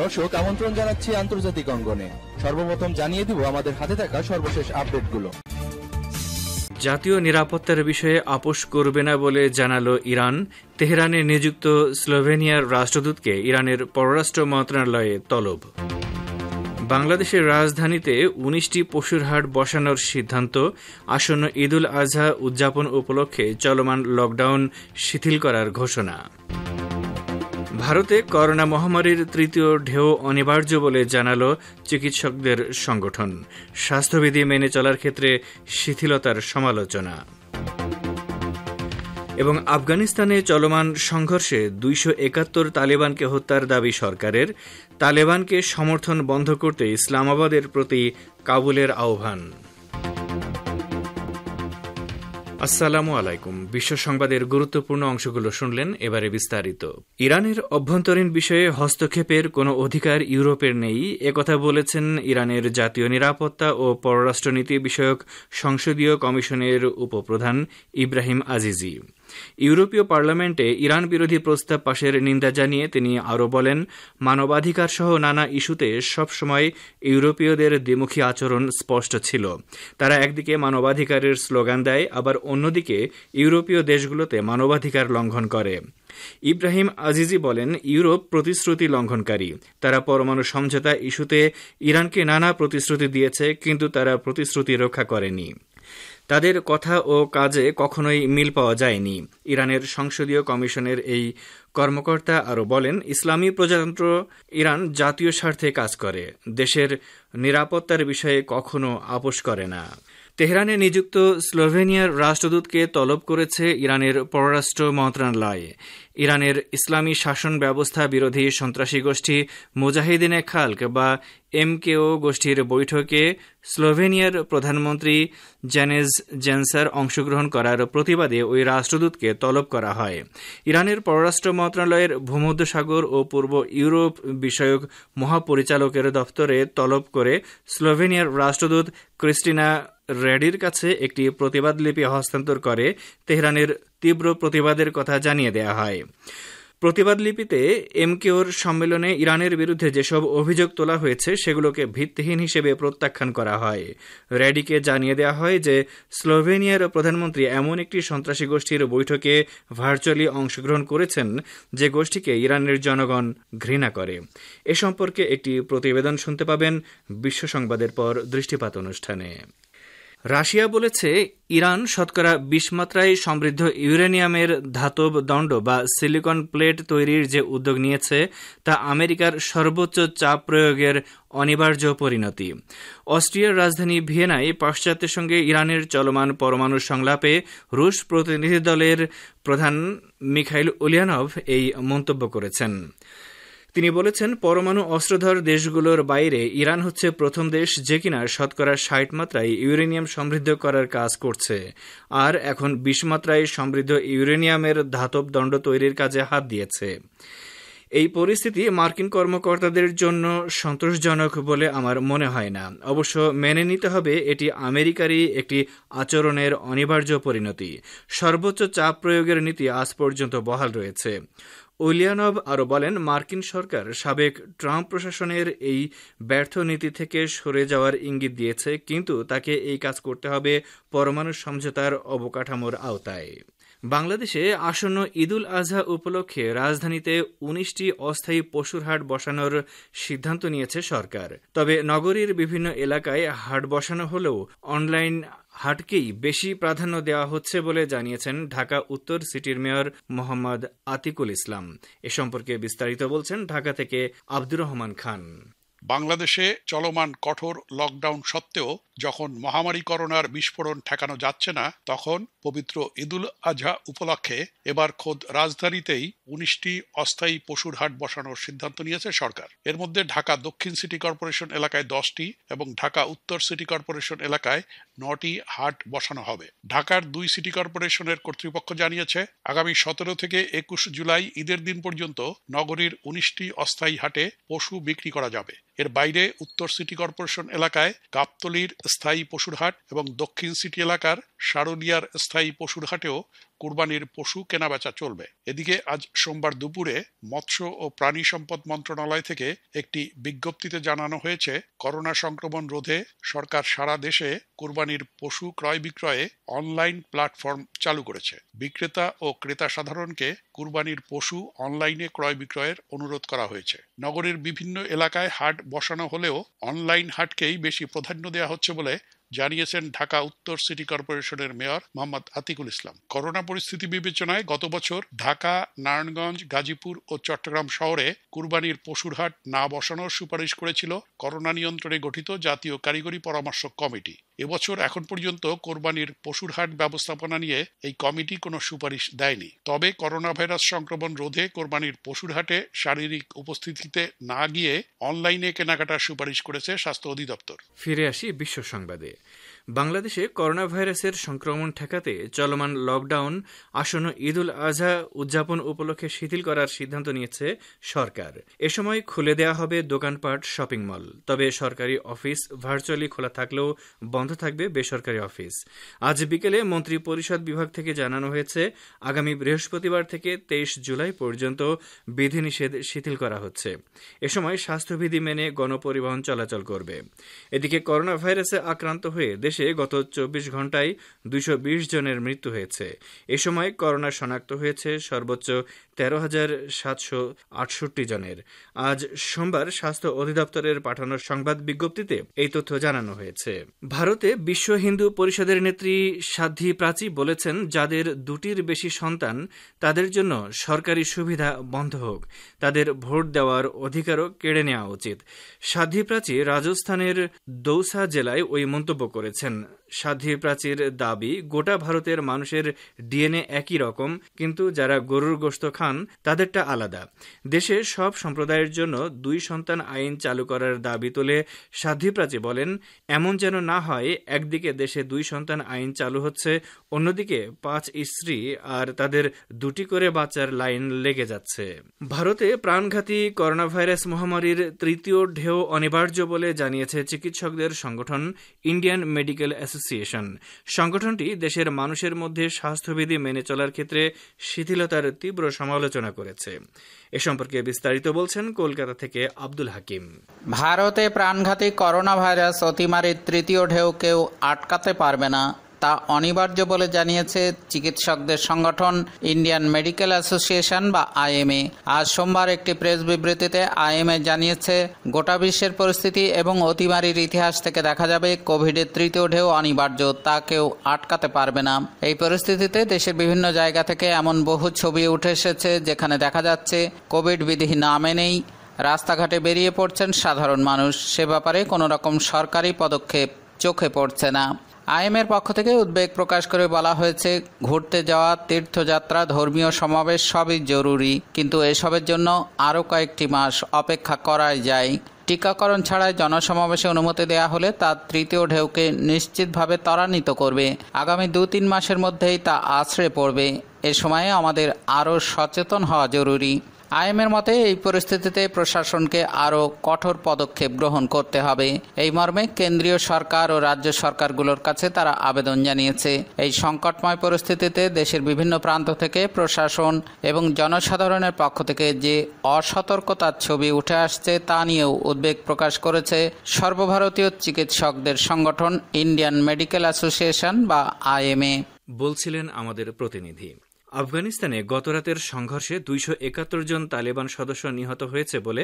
দর্শক আমন্ত্রণ জানাচ্ছি আন্তর্জাতিক অঙ্গনে সর্বপ্রথম জানিয়ে দিব আমাদের হাতে থাকা সর্বশেষ আপডেটগুলো জাতীয় নিরাপত্তার বিষয়ে আপোষ করবে না বলে জানাল ইরান তেহরানে নিযুক্ত স্লোভেনিয়ার রাষ্ট্রদূতকে ইরানের পররাষ্ট্র মন্ত্রণালয়ে তলব বাংলাদেশের রাজধানীতে উনিশটি পশুর হাট বসানোর সিদ্ধান্ত আসন্ন ঈদুল আজহা উদযাপন উপলক্ষে চলমান লকডাউন শিথিল করার ঘোষণা ভারতে করোনা মহামারীর তৃতীয় ঢেউ অনিবার্য বলে জানাল চিকিৎসকদের সংগঠন স্বাস্থ্যবিধি মেনে চলার ক্ষেত্রে শিথিলতার সমালোচনা এবং আফগানিস্তানে চলমান সংঘর্ষে দুইশো একাত্তর তালেবানকে হত্যার দাবি সরকারের তালেবানকে সমর্থন বন্ধ করতে ইসলামাবাদের প্রতি কাবুলের আহ্বান আসসালামু আলাইকুম বিশ্ব সংবাদের গুরুত্বপূর্ণ অংশগুলো শুনলেন এবারে বিস্তারিত ইরানের অভ্যন্তরীণ বিষয়ে হস্তক্ষেপের কোনো অধিকার ইউরোপের নেই একথা বলেছেন ইরানের জাতীয় নিরাপত্তা ও পররাষ্ট্রনীতি বিষয়ক সংসদীয় কমিশনের উপপ্রধান ইব্রাহিম আজিজি ইউরোপীয় পার্লামেন্টে ইরান বিরোধী প্রস্তাব পাশের নিন্দা জানিয়ে তিনি আরও বলেন মানবাধিকারসহ নানা ইস্যুতে সবসময় ইউরোপীয়দের দ্বিমুখী আচরণ স্পষ্ট ছিল তারা একদিকে মানবাধিকারের স্লোগান দেয় আবার অন্যদিকে ইউরোপীয় দেশগুলোতে মানবাধিকার লঙ্ঘন করে ইব্রাহিম আজিজি বলেন ইউরোপ প্রতিশ্রুতি লঙ্ঘনকারী তারা পরমাণু সমঝোতা ইস্যুতে ইরানকে নানা প্রতিশ্রুতি দিয়েছে কিন্তু তারা প্রতিশ্রুতি রক্ষা করেনি তাদের কথা ও কাজে কখনোই মিল পাওয়া যায়নি ইরানের সংসদীয় কমিশনের এই কর্মকর্তা আরও বলেন ইসলামী প্রজাতন্ত্র ইরান জাতীয় স্বার্থে কাজ করে দেশের নিরাপত্তার বিষয়ে কখনো আপোষ করে না তেহরানে নিযুক্ত স্লোভেনিয়ার রাষ্ট্রদূতকে তলব করেছে ইরানের পররাষ্ট্র মন্ত্রণালয় ইরানের ইসলামী শাসন ব্যবস্থা বিরোধী সন্ত্রাসী গোষ্ঠী মুজাহিদিনে খালক বা এমকেও গোষ্ঠীর বৈঠকে স্লোভেনিয়ার প্রধানমন্ত্রী জ্যানেজ জেন্সার অংশগ্রহণ করার প্রতিবাদে ওই রাষ্ট্রদূতকে তলব করা হয় ইরানের পররাষ্ট্র মন্ত্রণালয়ের ভূমধ্যসাগর ও পূর্ব ইউরোপ বিষয়ক মহাপরিচালকের দপ্তরে তলব করে স্লোভেনিয়ার রাষ্ট্রদূত ক্রিস্টিনা রেডির কাছে একটি প্রতিবাদ লিপি হস্তান্তর করে তেহরানের তীব্র প্রতিবাদের কথা জানিয়ে দেয়া হয় প্রতিবাদ লিপিতে এমকেওর সম্মেলনে ইরানের বিরুদ্ধে যেসব অভিযোগ তোলা হয়েছে সেগুলোকে ভিত্তিহীন হিসেবে প্রত্যাখ্যান করা হয় রেডিকে জানিয়ে দেওয়া হয় যে স্লোভেনিয়ার প্রধানমন্ত্রী এমন একটি সন্ত্রাসী গোষ্ঠীর বৈঠকে ভার্চুয়ালি অংশগ্রহণ করেছেন যে গোষ্ঠীকে ইরানের জনগণ ঘৃণা করে এ সম্পর্কে একটি প্রতিবেদন শুনতে পাবেন বিশ্ব সংবাদের পর দৃষ্টিপাত অনুষ্ঠানে রাশিয়া বলেছে ইরান শতকরা বিশ মাত্রায় সমৃদ্ধ ইউরেনিয়ামের ধাতব দণ্ড বা সিলিকন প্লেট তৈরির যে উদ্যোগ নিয়েছে তা আমেরিকার সর্বোচ্চ চাপ প্রয়োগের অনিবার্য পরিণতি অস্ট্রিয়ার রাজধানী ভিয়েনায় পাশ্চাত্যের সঙ্গে ইরানের চলমান পরমাণু সংলাপে রুশ প্রতিনিধি দলের প্রধান মিখাইল উলিয়ানভ এই মন্তব্য করেছেন তিনি বলেছেন পরমাণু অস্ত্রধর দেশগুলোর বাইরে ইরান হচ্ছে প্রথম দেশ যে কিনা শতকরা ষাট মাত্রায় ইউরেনিয়াম সমৃদ্ধ করার কাজ করছে আর এখন বিশ মাত্রায় সমৃদ্ধ ইউরেনিয়ামের ধাতব দণ্ড তৈরির কাজে হাত দিয়েছে এই পরিস্থিতি মার্কিন কর্মকর্তাদের জন্য সন্তোষজনক বলে আমার মনে হয় না অবশ্য মেনে নিতে হবে এটি আমেরিকারই একটি আচরণের অনিবার্য পরিণতি সর্বোচ্চ চাপ প্রয়োগের নীতি আজ পর্যন্ত বহাল রয়েছে উলিয়ানভ আরও বলেন মার্কিন সরকার সাবেক ট্রাম্প প্রশাসনের এই ব্যর্থ নীতি থেকে সরে যাওয়ার ইঙ্গিত দিয়েছে কিন্তু তাকে এই কাজ করতে হবে পরমাণু সমঝোতার অবকাঠামোর আওতায় বাংলাদেশে আসন্ন ঈদুল আজহা উপলক্ষে রাজধানীতে উনিশটি অস্থায়ী পশুর হাট বসানোর সিদ্ধান্ত নিয়েছে সরকার তবে নগরীর বিভিন্ন এলাকায় হাট বসানো হলেও অনলাইন হাটকেই বেশি প্রাধান্য দেওয়া হচ্ছে বলে জানিয়েছেন ঢাকা উত্তর সিটির মেয়র মোহাম্মদ আতিকুল ইসলাম এ সম্পর্কে বিস্তারিত বলছেন ঢাকা থেকে আব্দুর রহমান খান বাংলাদেশে চলমান কঠোর লকডাউন সত্ত্বেও যখন মহামারী করোনার বিস্ফোরণ ঠেকানো যাচ্ছে না তখন পবিত্র ঈদুল আজহা উপলক্ষে এবার খোদ রাজধানীতেই উনিশটি অস্থায়ী পশুর হাট বসানোর সিদ্ধান্ত নিয়েছে সরকার এর মধ্যে ঢাকা দক্ষিণ সিটি কর্পোরেশন এলাকায় দশটি এবং ঢাকা উত্তর সিটি কর্পোরেশন এলাকায় নটি হাট বসানো হবে ঢাকার দুই সিটি কর্পোরেশনের কর্তৃপক্ষ জানিয়েছে আগামী সতেরো থেকে একুশ জুলাই ঈদের দিন পর্যন্ত নগরীর উনিশটি অস্থায়ী হাটে পশু বিক্রি করা যাবে এর বাইরে উত্তর সিটি কর্পোরেশন এলাকায় গাবতলির স্থায়ী পশুরহাট এবং দক্ষিণ সিটি এলাকার শারুলিয়ার স্থায়ী পশুর হাটেও কুরবানির পশু কেনাবেচা চলবে এদিকে আজ সোমবার দুপুরে মৎস্য ও প্রাণী সম্পদ মন্ত্রণালয় থেকে একটি বিজ্ঞপ্তিতে জানানো হয়েছে করোনা সংক্রমণ রোধে সরকার সারা দেশে কুরবানির পশু ক্রয় বিক্রয়ে অনলাইন প্ল্যাটফর্ম চালু করেছে বিক্রেতা ও ক্রেতা সাধারণকে কুরবানির পশু অনলাইনে ক্রয় বিক্রয়ের অনুরোধ করা হয়েছে নগরের বিভিন্ন এলাকায় হাট বসানো হলেও অনলাইন হাটকেই বেশি প্রাধান্য দেওয়া হচ্ছে বলে জানিয়েছেন ঢাকা উত্তর সিটি কর্পোরেশনের মেয়র মোহাম্মদ আতিকুল ইসলাম করোনা পরিস্থিতি বিবেচনায় গত বছর ঢাকা নারায়ণগঞ্জ গাজীপুর ও চট্টগ্রাম শহরে কুরবানির পশুরহাট না বসানোর সুপারিশ করেছিল করোনা নিয়ন্ত্রণে গঠিত জাতীয় কারিগরি পরামর্শ কমিটি এবছর এখন পর্যন্ত কোরবানির পশুর হাট ব্যবস্থাপনা নিয়ে এই কমিটি কোনো সুপারিশ দেয়নি তবে করোনা ভাইরাস সংক্রমণ রোধে কোরবানির পশুর হাটে শারীরিক উপস্থিতিতে না গিয়ে অনলাইনে কেনাকাটার সুপারিশ করেছে স্বাস্থ্য অধিদপ্তর ফিরে আসি বিশ্ব সংবাদে বাংলাদেশে করোনা ভাইরাসের সংক্রমণ ঠেকাতে চলমান লকডাউন আসন্ন ঈদ উল আজহা উদযাপন উপলক্ষে শিথিল করার সিদ্ধান্ত নিয়েছে সরকার এ সময় খুলে দেয়া হবে দোকানপাট শপিং মল তবে সরকারি অফিস ভার্চুয়ালি খোলা থাকলেও বন্ধ থাকবে বেসরকারি অফিস আজ বিকেলে মন্ত্রী পরিষদ বিভাগ থেকে জানানো হয়েছে আগামী বৃহস্পতিবার থেকে তেইশ জুলাই পর্যন্ত বিধিনিষেধ শিথিল করা হচ্ছে এ সময় স্বাস্থ্যবিধি মেনে গণপরিবহন চলাচল করবে এদিকে করোনা ভাইরাসে আক্রান্ত হয়ে দেশে গত চব্বিশ ঘন্টায় দুশো জনের মৃত্যু হয়েছে এ সময় করোনা শনাক্ত হয়েছে সর্বোচ্চ তেরো হাজার সাতশো আটষট্টি জনের আজ সোমবার স্বাস্থ্য অধিদপ্তরের পাঠানো সংবাদ বিজ্ঞপ্তিতে এই তথ্য জানানো হয়েছে ভারতে বিশ্ব হিন্দু পরিষদের নেত্রী সাধ্বী প্রাচী বলেছেন যাদের দুটির বেশি সন্তান তাদের জন্য সরকারি সুবিধা বন্ধ হোক তাদের ভোট দেওয়ার অধিকারও কেড়ে নেওয়া উচিত সাধ্বী প্রাচী রাজস্থানের দৌসা জেলায় ওই মন্তব্য করেছেন সাধ্যে প্রাচীর দাবি গোটা ভারতের মানুষের ডিএনএ একই রকম কিন্তু যারা গরুর গোস্ত খান তাদেরটা আলাদা দেশে সব সম্প্রদায়ের জন্য দুই সন্তান আইন চালু করার দাবি তুলে সাধ্যে প্রাচী বলেন এমন যেন না হয় একদিকে দেশে দুই সন্তান আইন চালু হচ্ছে অন্যদিকে পাঁচ স্ত্রী আর তাদের দুটি করে বাচ্চার লাইন লেগে যাচ্ছে ভারতে প্রাণঘাতী করোনা ভাইরাস মহামারীর তৃতীয় ঢেউ অনিবার্য বলে জানিয়েছে চিকিৎসকদের সংগঠন ইন্ডিয়ান মেডিকেল অ্যাসোসিয়েশন অ্যাসোসিয়েশন সংগঠনটি দেশের মানুষের মধ্যে স্বাস্থ্যবিধি মেনে চলার ক্ষেত্রে শিথিলতার তীব্র সমালোচনা করেছে এ সম্পর্কে বিস্তারিত বলছেন কলকাতা থেকে আব্দুল হাকিম ভারতে প্রাণঘাতী করোনা ভাইরাস অতিমারির তৃতীয় ঢেউ কেউ আটকাতে পারবে না তা অনিবার্য বলে জানিয়েছে চিকিৎসকদের সংগঠন ইন্ডিয়ান মেডিকেল অ্যাসোসিয়েশন বা আইএমএ আজ সোমবার একটি প্রেস বিবৃতিতে আইএমএ জানিয়েছে গোটা বিশ্বের পরিস্থিতি এবং অতিমারির ইতিহাস থেকে দেখা যাবে কোভিডের তৃতীয় ঢেউ অনিবার্য তা কেউ আটকাতে পারবে না এই পরিস্থিতিতে দেশের বিভিন্ন জায়গা থেকে এমন বহু ছবি উঠে এসেছে যেখানে দেখা যাচ্ছে কোভিড বিধি না মেনেই রাস্তাঘাটে বেরিয়ে পড়ছেন সাধারণ মানুষ সে ব্যাপারে কোনো রকম সরকারি পদক্ষেপ চোখে পড়ছে না আইএমএর পক্ষ থেকে উদ্বেগ প্রকাশ করে বলা হয়েছে ঘুরতে যাওয়া তীর্থযাত্রা ধর্মীয় সমাবেশ সবই জরুরি কিন্তু এসবের জন্য আরও কয়েকটি মাস অপেক্ষা করাই যায় টিকাকরণ ছাড়াই জনসমাবেশে অনুমতি দেওয়া হলে তা তৃতীয় ঢেউকে নিশ্চিতভাবে ত্বরান্বিত করবে আগামী দু তিন মাসের মধ্যেই তা আশ্রয় পড়বে এ সময়ে আমাদের আরও সচেতন হওয়া জরুরি আইএমের মতে এই পরিস্থিতিতে প্রশাসনকে আরও কঠোর পদক্ষেপ গ্রহণ করতে হবে এই মর্মে কেন্দ্রীয় সরকার ও রাজ্য সরকারগুলোর কাছে তারা আবেদন জানিয়েছে এই সংকটময় পরিস্থিতিতে দেশের বিভিন্ন প্রান্ত থেকে প্রশাসন এবং জনসাধারণের পক্ষ থেকে যে অসতর্কতার ছবি উঠে আসছে তা নিয়েও উদ্বেগ প্রকাশ করেছে সর্বভারতীয় চিকিৎসকদের সংগঠন ইন্ডিয়ান মেডিকেল অ্যাসোসিয়েশন বা আইএমএ বলছিলেন আমাদের প্রতিনিধি আফগানিস্তানে গতরাতের সংঘর্ষে দুইশো একাত্তর জন তালেবান সদস্য নিহত হয়েছে বলে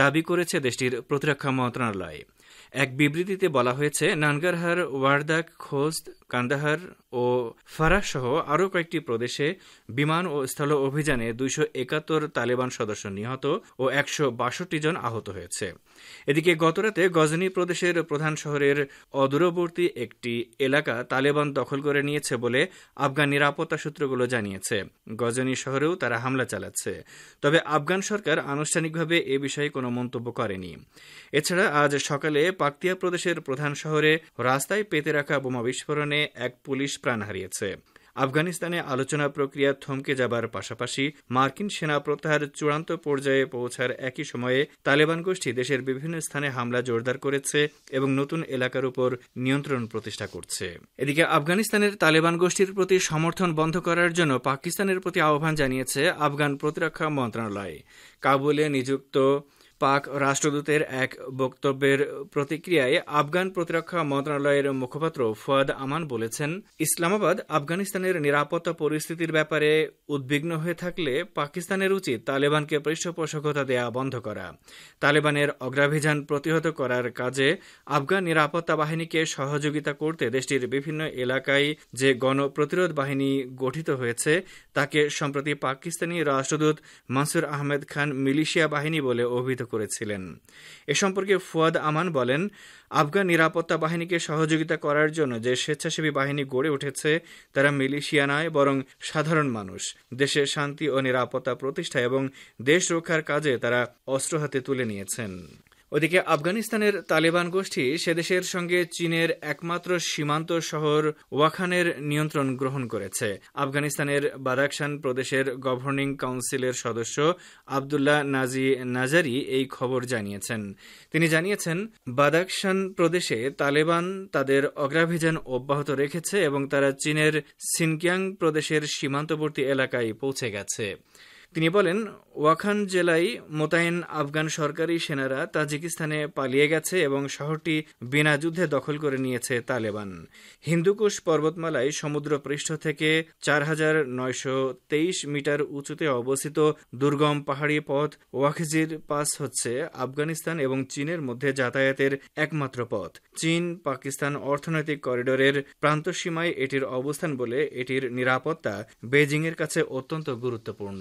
দাবি করেছে দেশটির প্রতিরক্ষা মন্ত্রণালয় এক বিবৃতিতে বলা হয়েছে নানগারহার ওয়ার্দাক খোস্ত কান্দাহার ও সহ আরও কয়েকটি প্রদেশে বিমান ও স্থল অভিযানে দুইশো একাত্তর তালেবান সদস্য নিহত ও একশো বাষট্টি জন আহত হয়েছে এদিকে গতরাতে গজনি প্রদেশের প্রধান শহরের অদূরবর্তী একটি এলাকা তালেবান দখল করে নিয়েছে বলে আফগান নিরাপত্তা সূত্রগুলো জানিয়েছে গজনি শহরেও তারা হামলা চালাচ্ছে তবে আফগান সরকার আনুষ্ঠানিকভাবে এ বিষয়ে কোনো মন্তব্য করেনি এছাড়া আজ সকালে পাকতিয়া প্রদেশের প্রধান শহরে রাস্তায় পেতে রাখা বোমা বিস্ফোরণে আক্রমণে এক পুলিশ প্রাণ হারিয়েছে আফগানিস্তানে আলোচনা প্রক্রিয়া থমকে যাবার পাশাপাশি মার্কিন সেনা প্রত্যাহার চূড়ান্ত পর্যায়ে পৌঁছার একই সময়ে তালেবান গোষ্ঠী দেশের বিভিন্ন স্থানে হামলা জোরদার করেছে এবং নতুন এলাকার উপর নিয়ন্ত্রণ প্রতিষ্ঠা করছে এদিকে আফগানিস্তানের তালেবান গোষ্ঠীর প্রতি সমর্থন বন্ধ করার জন্য পাকিস্তানের প্রতি আহ্বান জানিয়েছে আফগান প্রতিরক্ষা মন্ত্রণালয় কাবুলে নিযুক্ত পাক রাষ্ট্রদূতের এক বক্তব্যের প্রতিক্রিয়ায় আফগান প্রতিরক্ষা মন্ত্রণালয়ের মুখপাত্র ফুয়াদ আমান বলেছেন ইসলামাবাদ আফগানিস্তানের নিরাপত্তা পরিস্থিতির ব্যাপারে উদ্বিগ্ন হয়ে থাকলে পাকিস্তানের উচিত তালেবানকে পৃষ্ঠপোষকতা দেয়া বন্ধ করা তালেবানের অগ্রাভিযান প্রতিহত করার কাজে আফগান নিরাপত্তা বাহিনীকে সহযোগিতা করতে দেশটির বিভিন্ন এলাকায় যে গণপ্রতিরোধ বাহিনী গঠিত হয়েছে তাকে সম্প্রতি পাকিস্তানি রাষ্ট্রদূত মাসুর আহমেদ খান মিলিশিয়া বাহিনী বলে অভিহিত করেছিলেন এ সম্পর্কে ফুয়াদ আমান বলেন আফগান নিরাপত্তা বাহিনীকে সহযোগিতা করার জন্য যে স্বেচ্ছাসেবী বাহিনী গড়ে উঠেছে তারা মিলিশিয়া নয় বরং সাধারণ মানুষ দেশের শান্তি ও নিরাপত্তা প্রতিষ্ঠা এবং দেশ রক্ষার কাজে তারা অস্ত্র হাতে তুলে নিয়েছেন ওদিকে আফগানিস্তানের তালেবান গোষ্ঠী সেদেশের সঙ্গে চীনের একমাত্র সীমান্ত শহর ওয়াখানের নিয়ন্ত্রণ গ্রহণ করেছে আফগানিস্তানের বারাকসান প্রদেশের গভর্নিং কাউন্সিলের সদস্য আবদুল্লাহ নাজি নাজারি এই খবর জানিয়েছেন তিনি জানিয়েছেন বাদাকসান প্রদেশে তালেবান তাদের অগ্রাভিযান অব্যাহত রেখেছে এবং তারা চীনের সিনকিয়াং প্রদেশের সীমান্তবর্তী এলাকায় পৌঁছে গেছে তিনি বলেন ওয়াখান জেলায় মোতায়েন আফগান সরকারি সেনারা তাজিকিস্তানে পালিয়ে গেছে এবং শহরটি বিনা যুদ্ধে দখল করে নিয়েছে তালেবান হিন্দুকুশ পর্বতমালায় সমুদ্র পৃষ্ঠ থেকে চার হাজার নয়শো তেইশ মিটার উঁচুতে অবস্থিত দুর্গম পাহাড়ি পথ ওয়াখজির পাস হচ্ছে আফগানিস্তান এবং চীনের মধ্যে যাতায়াতের একমাত্র পথ চীন পাকিস্তান অর্থনৈতিক করিডোরের প্রান্তসীমায় এটির অবস্থান বলে এটির নিরাপত্তা বেজিংয়ের কাছে অত্যন্ত গুরুত্বপূর্ণ